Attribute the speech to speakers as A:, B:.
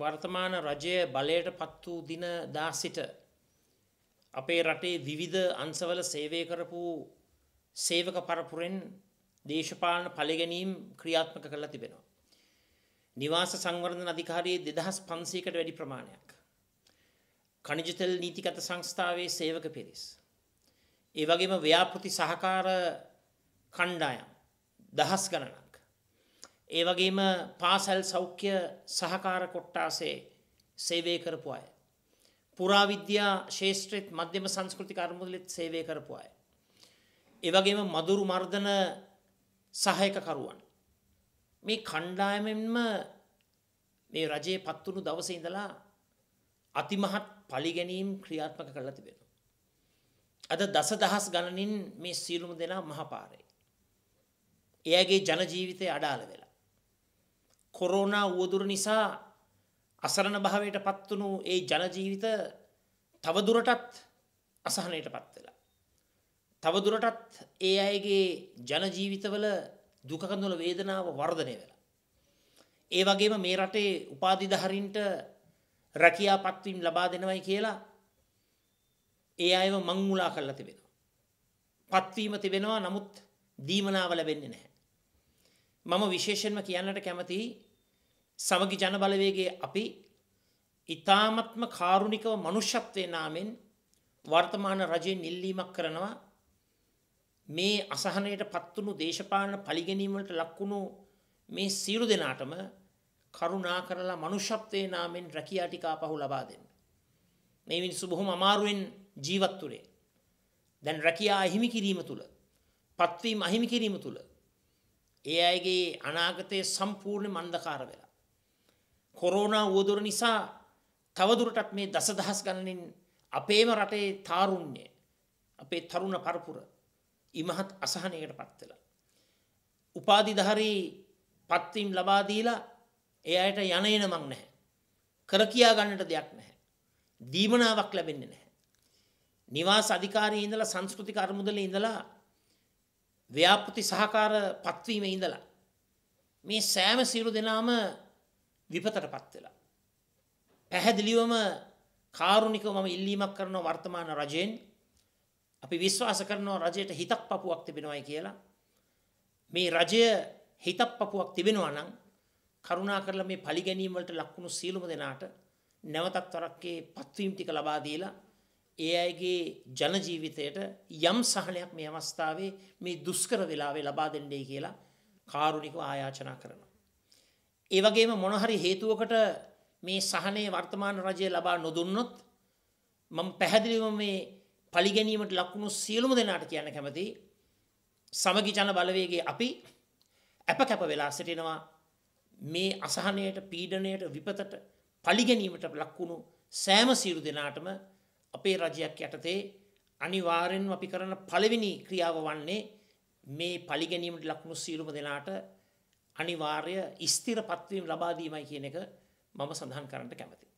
A: වර්තමාන රජය බලයට පත් වූ දින දා සිට අපේ රටේ විවිධ අංශවල සේවය කරපු සේවක පරපුරෙන් දේශපාලන පලගැනීම් ක්‍රියාත්මක කරලා තිබෙනවා. නිවාස සංවර්ධන අධිකාරයේ දෙදහස් පන්සේකට වැඩි ප්‍රමාණයක්. කනිජතෙල් නීතිගත සංස්ථාවේ සේවක පිරිස්. ඒ වගේම ව්‍යාපෘති සහකාර කණ්ඩායම් දහස් ගණන ඒ වගේම පාසැල් සෞඛ්‍ය සහකාර කොට්ටාසේ සේවය කරපු අය. පුරාවිද්‍යා ශේෂත්‍රෙත් මධ්‍යම සංස්කෘති අරමුදලෙත් සේවය කරපු අය. ඒවගේම මදුරු මර්ධන සහයකකරුවන්. මේ කණ්ඩායමෙන්ම මේ රජයේ පත්වුණු දවස ඉඳලා අතිමහත් පලිගැනීම් ක්‍රියාත්මක කරලා තිබෙන. අද දස දහස් ගණනින් මේ සීලුම දෙනා මහපාරේ. එයගේ ජනජීවිතය අඩාල වෙලා. කොරෝනා වුවදුර නිසා අසරණ භාවයට පත්වනු ඒ ජනජීවිත තවදුරටත් අසහනයට පත්වෙලා. තවදුරටත් ඒ අයගේ ජනජීවිතවල දුකකඳුල වේදනාව වර්ධනය වෙලා. ඒ වගේම මේ රටේ උපාධිධහරින්ට රැකයා පත්වීම් ලබා දෙනවයි කියලා ඒ අයව මංමුලා කරලා තිබෙනවා. පත්වීම තිබෙනවා නමුත් දීමනාව ලැබෙන්නේ නැහැ. මම විශේෂයෙන්ම කියන්නට කැමති සමගි ජනබලවේගේ අපි ඉතාමත්ම කාරුණිකව මනුෂ්‍යත්වය නාමෙන් වර්තමාන රජයෙන් ඉල්ලීමක් කරනවා මේ අසහනයට පත්වුණු දේශපාලන පලිගැනීමට ලක්වුණු මේ සීරු දෙනාටම කරුණා කරලා මනුෂ්‍යත්වය නාමෙන් රැකයා ටිකා පහු ලබා දෙන්න. මේ මිනිස්සු බොහොම අමාරුවෙන් ජීවත්තුරේ. දැන් රැකයා අහිමි කිරීම තුළ පත්වීම අහිමි කිරීම තුළ ඒ අයගේ අනාගතය සම්පූර්ණ මන්දකාර වෙලා. කොරෝනා වුවදුර නිසා තවදුරටත් මේ දසදහස් ගණනින් අපේම රටේ තාරුණ්‍ය අපේ තරුණ පරපුර ඉමහත් අසහනයකට පත් වෙලා. උපාධිධාරී පත්වීම් ලබා දීලා ඒ අයට යන එන මං නැහැ. කර කියා ගන්නට දෙයක් නැහැ. දීමනාවක් ලැබෙන්නේ නැහැ. නිවාස අධිකාරියේ ඉඳලා සංස්කෘතික අරමුදලේ ඉඳලා ව්‍යාපෘති සහකාර පත්වීම ඉඳලා මේ සෑම සියලු දෙනාම විපතටපත් වෙලා පැහැදිලිවම කාරුණිකව මම ඉල්ලීමක් කරනවා වර්තමාන රජයෙන් අපි විශ්වාස කරනවා රජයට හිතක් පපුවක් තිබෙනවයි කියලා මේ රජය හිතක් පපුවක් තිබෙනවා නම් කරුණා කරලා මේ පරිගැනීම් වලට ලක්ුණු සියලුම දෙනාට නැවතත් වරක්කේ පත්වීම් ටික ලබා දීලා ඒ අයගේ ජන ජීවිතයට යම් සහනයක් මේ අවස්ථාවේ මේ දුෂ්කර වෙලාවේ ලබා දෙන්නේ කියලා කාරුණිකව ආයාචනා කරනවා. ඒ වගේම මොන හරි හේතුවකට මේ සහනේ වර්තමාන රජය ලබා නොදුන්නොත් මම පැහැදිලිවම මේ පරිගැනීමට ලක්ුණු සියලුම දෙනාට කියන්න කැමතියි. සමගි ජන බලවේගයේ අපි අප කැප වෙලා සිටිනවා මේ අසහනයට පීඩණයට විපතට පරිගැනීමට ලක්ුණු සෑම සියලු දෙනාටම අපේ රජයක් යටතේ අනිවාර්යෙන්ම අපි කරන පළවෙනි ක්‍රියාව වන්නේ මේ පරිගැනීමට ලක්ුණු සියලුම දෙනාට අනිවාර්ය ස්ථිරපත්වීම් ලබා දීමයි කියන එක මම සඳහන් කරන්න කැමතියි.